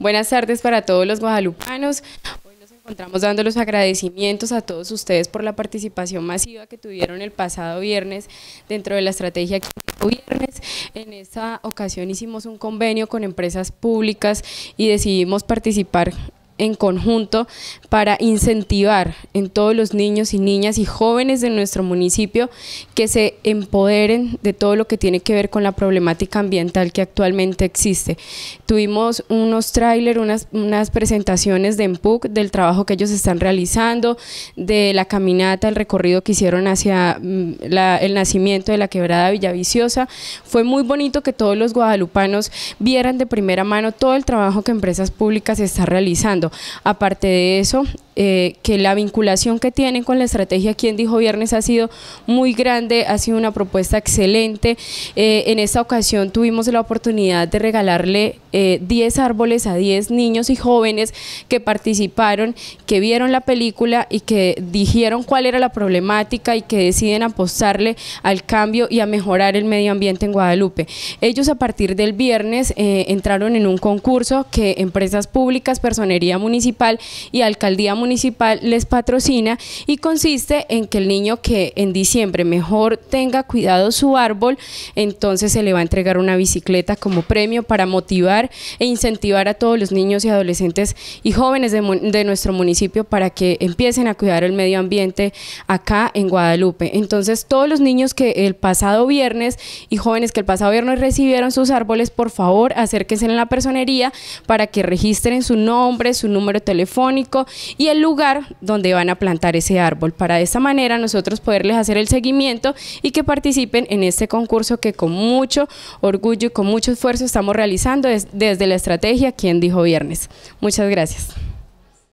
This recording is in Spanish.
Buenas tardes para todos los guadalupanos. Hoy nos encontramos dando los agradecimientos a todos ustedes por la participación masiva que tuvieron el pasado viernes dentro de la estrategia viernes. En esta ocasión hicimos un convenio con empresas públicas y decidimos participar en conjunto para incentivar en todos los niños y niñas y jóvenes de nuestro municipio que se empoderen de todo lo que tiene que ver con la problemática ambiental que actualmente existe. Tuvimos unos trailers, unas, unas presentaciones de EMPUC del trabajo que ellos están realizando, de la caminata, el recorrido que hicieron hacia mm, el nacimiento de la quebrada Villaviciosa. Fue muy bonito que todos los guadalupanos vieran de primera mano todo el trabajo que empresas públicas está realizando. Aparte de eso, eh, que la vinculación que tienen con la estrategia Quien Dijo Viernes ha sido muy grande, ha sido una propuesta excelente. Eh, en esta ocasión tuvimos la oportunidad de regalarle 10 eh, árboles a 10 niños y jóvenes que participaron, que vieron la película y que dijeron cuál era la problemática y que deciden apostarle al cambio y a mejorar el medio ambiente en Guadalupe. Ellos a partir del viernes entraron en un concurso que empresas públicas, personería Municipal y Alcaldía Municipal les patrocina y consiste en que el niño que en diciembre mejor tenga cuidado su árbol, entonces se le va a entregar una bicicleta como premio para motivar e incentivar a todos los niños y adolescentes y jóvenes de, de nuestro municipio para que empiecen a cuidar el medio ambiente acá en Guadalupe. Entonces todos los niños que el pasado viernes y jóvenes que el pasado viernes recibieron sus árboles, por favor acérquense en la personería para que registren su nombre, su número telefónico y el lugar donde van a plantar ese árbol para de esta manera nosotros poderles hacer el seguimiento y que participen en este concurso que con mucho orgullo y con mucho esfuerzo estamos realizando desde la estrategia Quien dijo viernes. Muchas gracias.